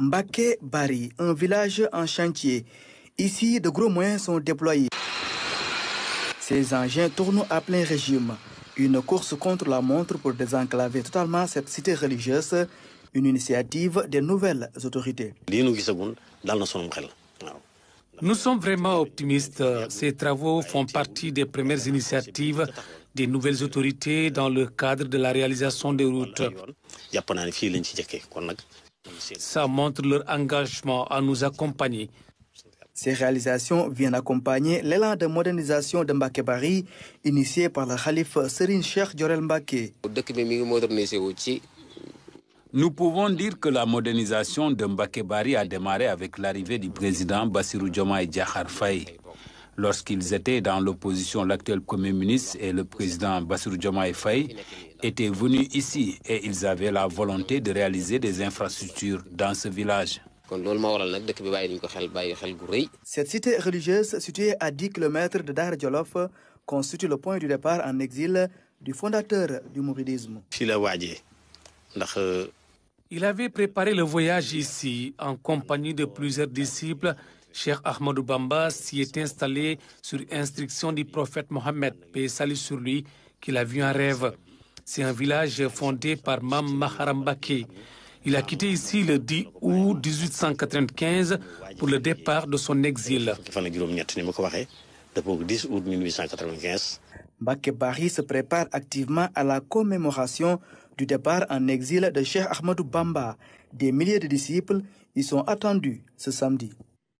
Mbake Bari, un village en chantier. Ici, de gros moyens sont déployés. Ces engins tournent à plein régime. Une course contre la montre pour désenclaver totalement cette cité religieuse, une initiative des nouvelles autorités. Nous sommes vraiment optimistes. Ces travaux font partie des premières initiatives des nouvelles autorités dans le cadre de la réalisation des routes. Ça montre leur engagement à nous accompagner. Ces réalisations viennent accompagner l'élan de modernisation de Mbakebari, initié par le calife Serine Cheikh Djorel Mbake. Nous pouvons dire que la modernisation de Mbakebari a démarré avec l'arrivée du président Bassirou et Diakhar Faye. Lorsqu'ils étaient dans l'opposition, l'actuel Premier ministre et le président Bassirou Diomaye Faye étaient venus ici et ils avaient la volonté de réaliser des infrastructures dans ce village. Cette cité religieuse située à 10 km de Dar constitue le point du départ en exil du fondateur du mouridisme. Euh, Il avait préparé le voyage ici en compagnie de plusieurs disciples Cheikh Ahmadou Bamba s'y est installé sur instruction du prophète Mohammed, paix salut sur lui, qu'il a vu un rêve. C'est un village fondé par Mam Maharambake. Il a quitté ici le 10 août 1895 pour le départ de son exil. Baké Bari se prépare activement à la commémoration du départ en exil de Cheikh Ahmadou Bamba. Des milliers de disciples y sont attendus ce samedi.